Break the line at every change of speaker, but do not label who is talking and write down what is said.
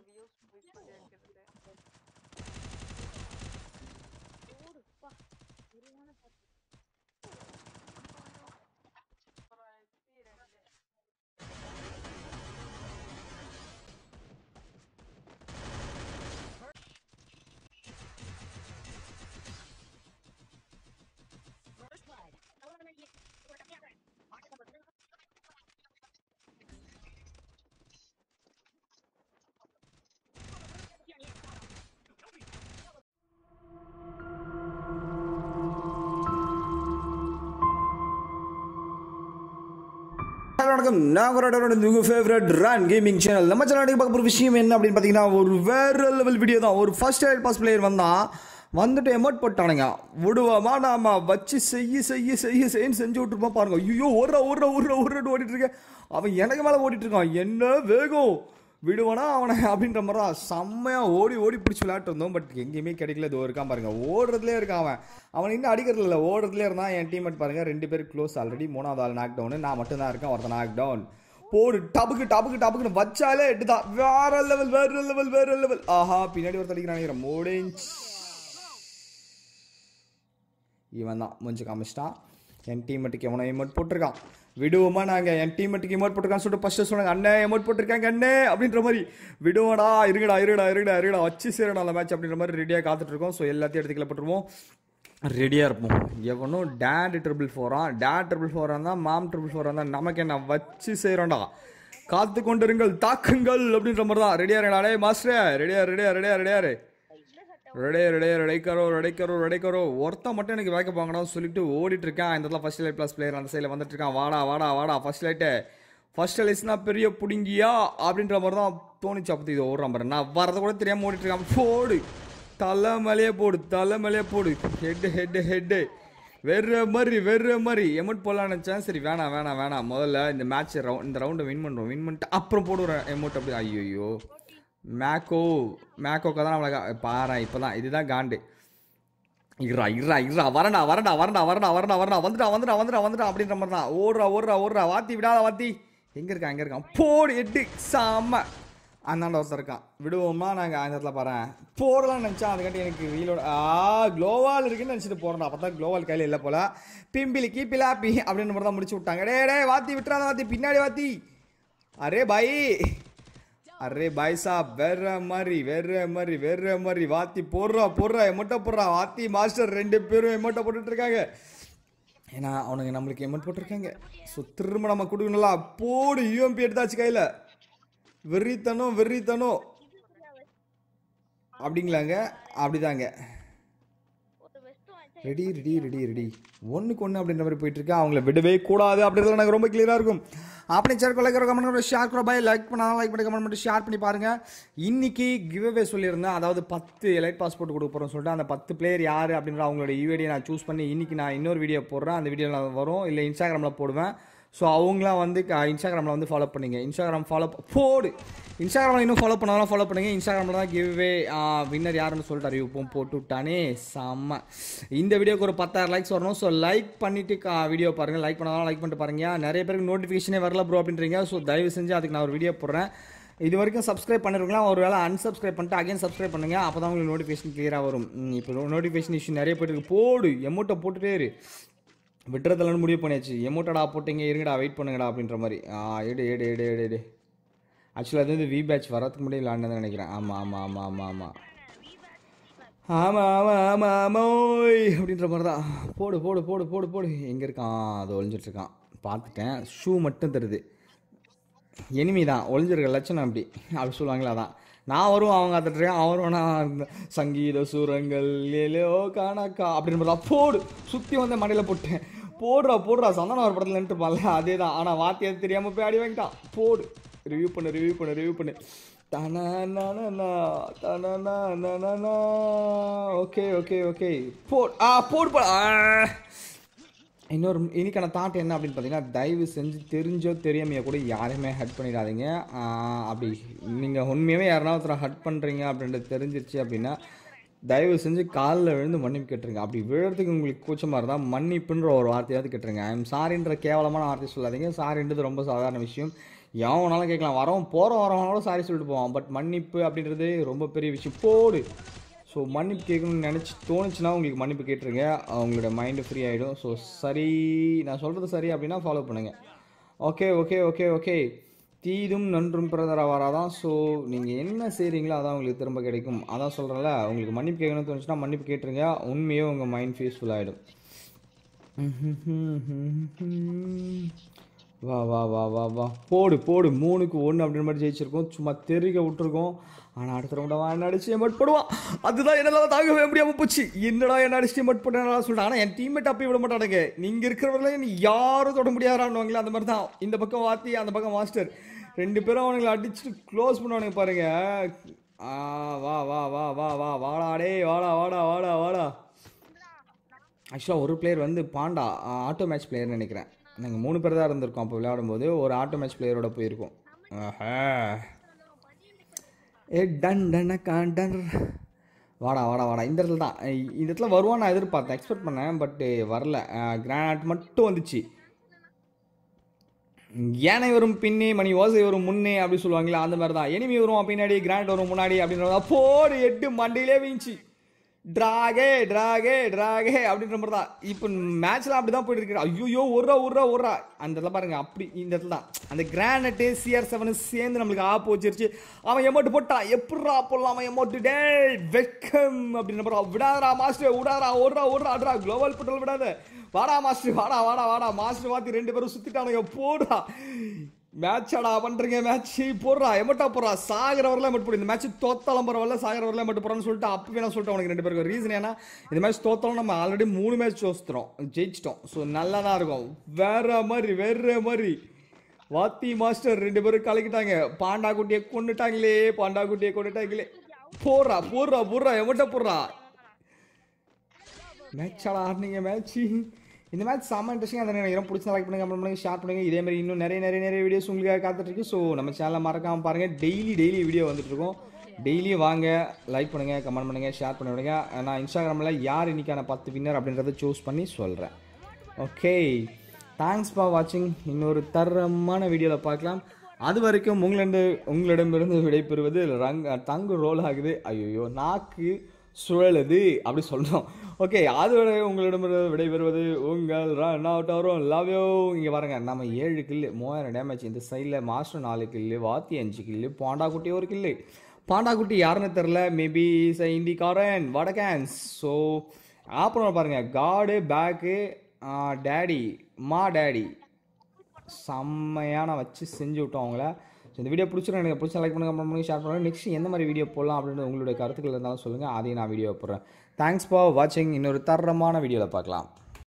views with projected there. வணக்கம் நாகரோட உங்கள் favourite run gaming channel நம்ம சேனலுக்கு பார்க்க ஒரு விஷயம் என்ன அப்படின்னு பார்த்தீங்கன்னா ஒரு வேற லெவல் வீடியோ தான் ஒரு ஃபர்ஸ்ட் எய்ட் பாஸ் பிளேயர் வந்தால் வந்துட்டு எமோட் போட்டானுங்க விடுவோமா நாம் வச்சு செய்ய செய்ய செய்ய செய்யன்னு செஞ்சு விட்டுருப்போம் பாருங்க ஐயோ ஒரு ஒரு ஒரு ஓடிட்டு இருக்கேன் அவன் எனக்கு மேலே ஓடிட்டு இருக்கான் என்ன வேகம் விடுவனா அவனை அப்படின்ற மாதிரி தான் செம்மையாக ஓடி ஓடி பிடிச்சி விளையாட்டு இருந்தோம் பட் எங்கேயுமே கிடைக்கல இது இருக்கான் பாருங்கள் ஓடுறதுலே இருக்கான் அவன் அவன் இன்னும் அடிக்கிறது இல்லை ஓடுறதுலே இருந்தான் என் டீம்மேட் பாருங்கள் ரெண்டு பேர் க்ளோஸ் ஆல்ரெடி மூணாவது ஆள் நாக் டவுனு நான் மட்டும் தான் இருக்கேன் ஒருத்த நாக் டவுன் போடு டபுக்கு டபுக்கு டபுக்குன்னு வச்சாலே எட்டு வேற லெவல் வேற லெவல் வேற லெவல் ஆஹா பின்னாடி ஒரு தடிக்கிறான் நினைக்கிறேன் முடிஞ்சு இவன் தான் முடிஞ்சு காமிச்சிட்டான் என் டீமெட்டுக்கு எவனோ எமோட் போட்டிருக்கான் விடுவோமா நாங்கள் என் டீமெட்டுக்கு எமோட் போட்டிருக்கான்னு சொல்லிட்டு ஃபஸ்ட்டு சொன்னாங்க அண்ணே எமோட் போட்டிருக்காங்க அண்ணே அப்படின்ற மாதிரி விடுவோடா இருங்கடா இருடா இருடா இருடா வச்சு சேரடா அந்த மேட்ச் அப்படின்ற மாதிரி ரெடியாக காத்துட்ருக்கோம் ஸோ எல்லாத்தையும் எடுத்துக்கல போட்டுருவோம் ரெடியாக இருப்போம் எவனும் டேட் ட்ரிபிள் ஃபோரா டேட் ட்ரிபிள் ஃபோராக இருந்தால் மாம் ட்ரிபிள் ஃபோராக இருந்தால் நமக்கு என்ன வச்சு செய்கிறோண்டா காத்து கொண்டிருங்கள் தாக்குங்கள் அப்படின்ற மாதிரி தான் ரெடியாக இருங்கடா மாஸ்டர் ரெடியாக ரெடியாக ரெடியாக ரெடியாரு ரெடே ரெடே ரெடைக்கரோ ரெடைக்கரோ ரெடைக்கரோ ஒருத்த ஒருத்தன் மட்டும் எனக்கு வேக்க பாங்கடான்னு சொல்லிட்டு ஓடிட்டு இருக்கேன் இந்த இடத்துல ஃபர்ஸ்ட் லைட் ப்ளஸ் பிளேயர் அந்த சைடில் வந்துட்டு இருக்கான் வாடா வாடா வாடா ஃபர்ஸ்ட் லைட்டு ஃபர்ஸ்ட் லைட்ஸ்னா பெரிய பிடுங்கியா அப்படின்ற மாதிரி தான் தோணிச்சு அப்போ இது ஓடுறான் பாரு நான் வரத கூட தெரியாமல் ஓடிட்டு இருக்கேன் போடு தலை மேலேயே போடு தலை மேலேயே போடு ஹெட்டு ஹெட்டு ஹெட்டு வெற மாதிரி வெற மாதிரி எமௌண்ட் போடலான்னு நினச்சேன் சரி வேணாம் வேணாம் வேணாம் முதல்ல இந்த மேட்ச் ரவுண்ட் இந்த ரவுண்டை வின் பண்ணுறோம் வின் பண்ணிட்டு அப்புறம் போடுறேன் எமௌண்ட் அப்படி ஐயோ மேக்கோ மேக்கோக்கா தான் நம்மளை பாரு இப்போ தான் இதுதான் காண்டு இறா இறா இறா வரண்டா வரண்டா வரண்டா வரண்டா வரணா வரண்டா வந்துடா வந்துடா வந்துட்டா வந்துட்டா அப்படின்ற மாதிரி தான் ஓடுறா ஓடுறா ஓடுறா வாத்தி விடாத வாத்தி எங்கே இருக்கான் எங்கே இருக்கான் போடு எட்டு சாம அந்தாண்ட ஒருத்தர் இருக்கான் விடுவோமா நாங்கள் அந்த இடத்துல பாறேன் போடலாம்னு நினச்சேன் அதுக்காட்டி எனக்கு வீலோட ஆ க்ளோவால் இருக்குன்னு நினச்சிட்டு போகிறோம் அப்போ தான் க்ளோவால் கையில் இல்லை போல பிம்பிளி கீப்பிலாப்பி அப்படின்னு மட்டும் தான் முடிச்சு விட்டாங்க டே டே வாத்தி விட்டுறாத வாத்தி பின்னாடி வாத்தி அரே பாய் அரே பாய் சாப் வேற மாதிரி வேற மாதிரி வேற மாதிரி வாத்தி போடுறா போடுறா எமட்ட போடுறா வாத்தி மாஸ்டர் ரெண்டு பேரும் எமட்ட போட்டுட்டு இருக்காங்க ஏன்னா அவனுங்க நம்மளுக்கு எமட் போட்டிருக்காங்க ஸோ திரும்ப நம்ம கொடுக்கணும்ல போடு யூஎம்பி எடுத்தாச்சு கையில் வெறித்தனம் வெறித்தனம் அப்படிங்களாங்க அப்படிதாங்க ரெடி ரெடி ரெடி ரெடி ஒன்றுக்கு ஒன்று அப்படின்ற மாதிரி போயிட்டுருக்கு அவங்கள விடவே கூடாது அப்படின்றது எனக்கு ரொம்ப கிளியராக இருக்கும் அப்படி சேர் கொலைக்கிற கமெண்ட் பண்ணி ஷேர் கூட பாய் லைக் பண்ணாலும் லைக் பண்ணி கமெண்ட் பண்ணி ஷேர் பண்ணி பாருங்கள் இன்றைக்கி கிவ்வே சொல்லியிருந்தேன் அதாவது பத்து எலைட் பாஸ்போர்ட் கொடுக்க போகிறோம்னு சொல்லிட்டு அந்த பத்து பிளேயர் யார் அப்படின்ற அவங்களோட யூஏடியை நான் சூஸ் பண்ணி இன்றைக்கி நான் இன்னொரு வீடியோ போடுறேன் அந்த வீடியோ நான் வரும் இல்லை இன்ஸ்டாகிராமில் போடுவேன் ஸோ அவங்களாம் வந்து இன்ஸ்டாகிராமில் வந்து ஃபாலோ பண்ணுங்க இன்ஸ்டாகிராம் ஃபாலோ போடு இன்ஸ்டாகிராமில் இன்னும் ஃபாலோ பண்ணாலும் ஃபாலோ பண்ணுங்க இன்ஸ்டாகிராமில் தான் கிவ்வே வின்னர் யாருன்னு சொல்லிட்டு அறிவிப்போம் விட்டானே செம்ம இந்த வீடியோக்கு ஒரு பத்தாயிரம் லைக்ஸ் வரணும் ஸோ லைக் பண்ணிவிட்டு வீடியோ பாருங்கள் லைக் பண்ணாலும் லைக் பண்ணிட்டு பாருங்க நிறைய பேருக்கு நோட்டிஃபிகேஷனே வரல ப்ரோ அப்படின்றீங்க ஸோ தயவு செஞ்சு அதுக்கு நான் ஒரு வீடியோ போடுறேன் இது வரைக்கும் சப்ஸ்கிரைப் பண்ணிருக்கலாம் ஒரு வேளை அன்சப்ஸ்கிரைப் பண்ணிட்டு அகைன் சப்ஸ்கிரைப் பண்ணுங்க அப்போ தான் உங்களுக்கு நோட்டிஃபிகேஷன் கிளியராக வரும் இப்போ நோட்டிஃபிகேஷன் இஷ்யூ நிறைய போயிட்டு போடு எமௌண்ட்டை போட்டுட்டே இரு விட்டுறதுலன்னு முடிவு பண்ணியாச்சு எமோட்டடா போட்டிங்க இருங்கடா வெயிட் பண்ணுங்கடா அப்படின்ற மாதிரி ஆ எடு எடு எடு எடு எடு ஆக்சுவலாக அது வந்து வி பேட்ச் வரதுக்கு முன்னாடி விளாண்டதுன்னு நினைக்கிறேன் ஆமாம் ஆமாம் ஆமாம் ஆமாம் ஆமாம் ஆமாம் ஆமாம் ஆமாம் ஆமாய் அப்படின்ற மாதிரி தான் போடு போடு போடு போடு போடு எங்கே இருக்கான் அது ஒழிஞ்சிட்ருக்கான் பார்த்துட்டேன் ஷூ மட்டும் தருது எனிமி தான் ஒழிஞ்சிருக்க லட்சணம் அப்படி அப்படி சொல்லுவாங்களே அதான் நான் வருவோம் அவங்க அந்த ட்ரெயின் அவரும் நான் சங்கீத சூரங்கள் எலோ காணக்கா அப்படின்னு போடு சுற்றி வந்து மண்டையில் போட்டேன் போடுறா போடுறா சந்தானம் ஒரு படத்தில் நின்றுப்பான்ல அதே தான் ஆனால் வாத்தியை தெரியாமல் போய் அடி வாங்கிட்டான் போடு ரிவ்யூ பண்ணு ரிவ்யூ பண்ணு ரிவ்யூ பண்ணு ஓகே ஓகே ஓகே போ ஆ போடு போ இன்னொரு இன்னைக்கான தாட் என்ன அப்படின்னு பார்த்தீங்கன்னா தயவு செஞ்சு தெரிஞ்சோ தெரியாமையோ கூட யாரையுமே ஹட் பண்ணிடாதீங்க அப்படி நீங்கள் உண்மையாகவே யாருனா ஒருத்தரை ஹட் பண்ணுறீங்க அப்படின்றது தெரிஞ்சிருச்சு அப்படின்னா தயவு செஞ்சு காலில் விழுந்து மன்னிப்பு கேட்டுருங்க அப்படி விழுறதுக்கு உங்களுக்கு கூச்சமாக இருந்தால் மன்னிப்புன்ற ஒரு வார்த்தையாவது கேட்டுருங்க ஐம் சாரின்ற கேவலமான வார்த்தை சொல்லாதீங்க சாரின்றது ரொம்ப சாதாரண விஷயம் எவனாலும் கேட்கலாம் வரவும் போகிற வரவனாலும் சாரி சொல்லிட்டு போவான் பட் மன்னிப்பு அப்படின்றது ரொம்ப பெரிய விஷயம் போடு ஸோ மன்னிப்பு கேட்கணும்னு நினச்சி தோணுச்சுன்னா உங்களுக்கு மன்னிப்பு கேட்டுருங்க அவங்களோட மைண்டு ஃப்ரீ ஆகிடும் ஸோ சரி நான் சொல்கிறது சரி அப்படின்னா ஃபாலோ பண்ணுங்கள் ஓகே ஓகே ஓகே ஓகே தீதும் நன்றும் பிறந்தரவாரா தான் ஸோ நீங்கள் என்ன செய்கிறீங்களோ அதான் உங்களுக்கு திரும்ப கிடைக்கும் அதான் சொல்கிறேன்ல உங்களுக்கு மன்னிப்பு கேட்கணும்னு தோணுச்சுன்னா மன்னிப்பு கேட்டுருங்க உண்மையே உங்கள் மைண்ட் ஃபீஸ்ஃபுல் ஆகிடும் வா வா வா வா வா போடு போடு மூணுக்கு ஒன்று அப்படின்ற மாதிரி ஜெயிச்சிருக்கோம் சும்மா தெரிக்க விட்டுருக்கோம் ஆனால் அடுத்த ரவுண்டாக என்ன அடிச்சு எமட் போடுவான் அதுதான் என்னால் தாங்கவே முடியாமல் போச்சு என்னடா என்ன அடிச்சு எமட் சொல்கிறேன் சொல்லிட்டு ஆனால் என் டீம்மேட் அப்படி விட மாட்டானுங்க நீங்கள் இருக்கிறவர்களையும் யாரும் தொட முடியாதான்னு அந்த மாதிரி தான் இந்த பக்கம் வாத்தி அந்த பக்கம் மாஸ்டர் ரெண்டு பேரும் அவனுங்களை அடிச்சுட்டு க்ளோஸ் பண்ணுவானுங்க பாருங்க ஆ வா வா வா வா வா வாடா டே வாடா வாடா வாடா வாடா ஆக்சுவலாக ஒரு பிளேயர் வந்து பாண்டா ஆட்டோ மேட்ச் பிளேயர்னு நினைக்கிறேன் நாங்கள் மூணு பேர் தான் இருந்திருக்கோம் அப்போ விளையாடும்போது ஒரு ஆட்டோ மேட்ச் பிளேயரோட போயிருக்கோம் ஆஹா ஏ டன் டன டன் வாடா வாடா வாடா இந்த இடத்துல தான் இந்த இடத்துல வருவான் நான் எதிர்பார்த்தேன் எக்ஸ்பெக்ட் பண்ணேன் பட்டு வரல கிரானைட் மட்டும் வந்துச்சு யானை வரும் பின்னே மணி ஓசை வரும் முன்னே அப்படி சொல்லுவாங்களா அந்த மாதிரி தான் எனிமி வரும் பின்னாடி கிரானைட் வரும் முன்னாடி அப்படின்னு அப்போடு எட்டு மண்டையிலே வீழ்ச்சி ட்ராகே ட்ராகே ட்ராகே அப்படின்ற மாதிரி தான் இப்போ மேட்ச்லாம் அப்படி தான் போயிட்டு இருக்கு ஐயோ ஒர்ரா ஒர்ரா ஒர்ரா அந்த இடத்துல பாருங்க அப்படி இந்த இடத்துல தான் அந்த கிரானட்டு சிஆர் செவனு சேர்ந்து நம்மளுக்கு ஆப் வச்சிருச்சு அவன் எமௌண்ட் போட்டான் எப்படா போடலாம் அவன் எமௌண்ட் டே வெக்கம் அப்படின்ற மாதிரி விடாதரா மாஸ்டர் விடாதரா ஒர்ரா ஒர்ரா அட்ரா குளோபல் பட்டல் விடாத வாடா மாஸ்டர் வாடா வாடா வாடா மாஸ்டர் வாத்தி ரெண்டு பேரும் சுற்றிட்டானுங்க போடா மேட்சாடா பண்ணுறீங்க மேட்ச்சு போடுறா எமட்டா போடுறா சாகிற வரலாம் எமட் போடு இந்த மேட்ச் தோத்தாலும் பரவாயில்ல சாகிற வரலாம் எமட் போகிறான்னு சொல்லிட்டு அப்பவே நான் சொல்லிட்டு உனக்கு ரெண்டு பேருக்கு ரீசன் ஏன்னா இந்த மேட்ச் தோத்தாலும் நம்ம ஆல்ரெடி மூணு மேட்ச் தோத்துறோம் ஜெயிச்சிட்டோம் ஸோ நல்லா தான் இருக்கும் வேற மாதிரி வேற மாதிரி வாத்தி மாஸ்டர் ரெண்டு பேரும் கலக்கிட்டாங்க பாண்டா குட்டியை கொண்டுட்டாங்களே பாண்டா குட்டியை கொண்டுட்டாங்களே போடுறா போடுறா போடுறா எமட்டா போடுறா மேட்சாடா ஆடுனீங்க மேட்ச் இந்த மேட்ச் செம்ம இன்ட்ரெஸ்டிங் அந்த இடம் பிடிச்ச லைக் பண்ணுங்க கமெண்ட் ஷேர் பண்ணுங்கள் இதே மாதிரி இன்னும் நிறைய நிறைய நிறைய வீடியோஸ் உங்களுக்காக காத்துட்ருக்கு ஸோ நம்ம சேனல் மறக்காமல் பாருங்கள் டெய்லி டெய்லி வீடியோ வந்துட்டு இருக்கோம் டெய்லி வாங்க லைக் பண்ணுங்கள் கமெண்ட் பண்ணுங்கள் ஷேர் பண்ணி விடுங்க நான் இன்ஸ்டாகிராமில் யார் இன்னைக்கான பத்து வின்னர் அப்படின்றத சூஸ் பண்ணி சொல்கிறேன் ஓகே தேங்க்ஸ் ஃபார் வாட்சிங் இன்னொரு தரமான வீடியோவில் பார்க்கலாம் அது வரைக்கும் உங்களிடம் உங்களிடமிருந்து விடைபெறுவது ரங் தங்கு ரோல் ஆகுது ஐயோ நாக்கு சுழலுது அப்படி சொல்கிறோம் ஓகே அதுவரை உங்களிடம் விடைபெறுவது உங்கள் ஆகும் லவ் லவ்யோ இங்கே பாருங்கள் நம்ம ஏழு கில்லு மூவாயிரம் டேமேஜ் இந்த சைடில் மாஸ்டர் நாலு கில்லு வாத்தி அஞ்சு கில்லு பாண்டாக்குட்டி ஒரு கில்லு பாண்டாக்குட்டி யாருன்னு தெரில மேபி ச இந்திக்காரன் வடகேன்ஸ் ஸோ அப்புறம் பாருங்கள் காடு பேக்கு டேடி மா டேடி செம்மையான வச்சு செஞ்சு விட்டோம் அவங்கள ஸோ இந்த வீடியோ பிடிச்சிருக்கேன் எனக்கு பிடிச்ச லைக் பண்ணுங்கள் பண்ணுங்க ஷேர் பண்ணுங்கள் நெக்ஸ்ட் எந்த மாதிரி வீடியோ போடலாம் அப்படின்னு உங்களுடைய கருத்துக்கள் இருந்தாலும் சொல்லுங்கள் அதையும் நான் வீடியோ போடுறேன் தேங்க்ஸ் ஃபார் வாட்சிங் இன்னொரு தரமான வீடியோவில் பார்க்கலாம்